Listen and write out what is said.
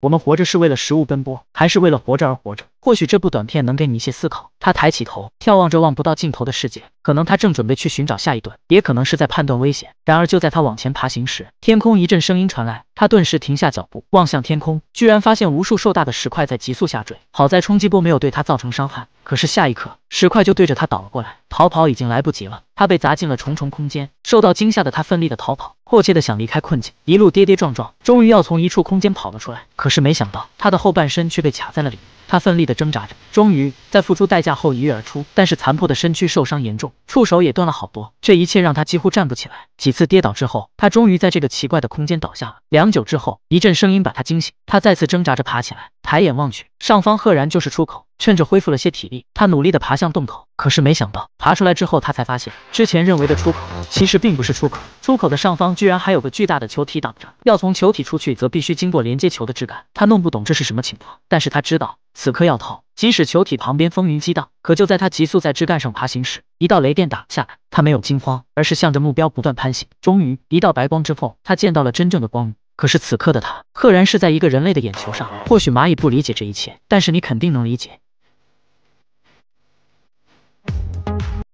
我们活着是为了食物奔波，还是为了活着而活着？或许这部短片能给你一些思考。他抬起头，眺望着望不到尽头的世界，可能他正准备去寻找下一顿，也可能是在判断危险。然而就在他往前爬行时，天空一阵声音传来，他顿时停下脚步，望向天空，居然发现无数硕大的石块在急速下坠。好在冲击波没有对他造成伤害，可是下一刻，石块就对着他倒了过来，逃跑已经来不及了，他被砸进了重重空间。受到惊吓的他奋力的逃跑，迫切的想离开困境，一路跌跌撞撞，终于要从一处空间跑了出来。可是没想到，他的后半身却被卡在了里面。他奋力的挣扎着，终于在付出代价后一跃而出。但是残破的身躯受伤严重，触手也断了好多，这一切让他几乎站不起来。几次跌倒之后，他终于在这个奇怪的空间倒下了。良久之后，一阵声音把他惊醒，他再次挣扎着爬起来。抬眼望去，上方赫然就是出口。趁着恢复了些体力，他努力地爬向洞口。可是没想到，爬出来之后，他才发现之前认为的出口其实并不是出口，出口的上方居然还有个巨大的球体挡着。要从球体出去，则必须经过连接球的枝干。他弄不懂这是什么情况，但是他知道此刻要逃，即使球体旁边风云激荡。可就在他急速在枝干上爬行时，一道雷电打下来。他没有惊慌，而是向着目标不断攀行。终于，一道白光之后，他见到了真正的光明。可是此刻的他，赫然是在一个人类的眼球上。或许蚂蚁不理解这一切，但是你肯定能理解。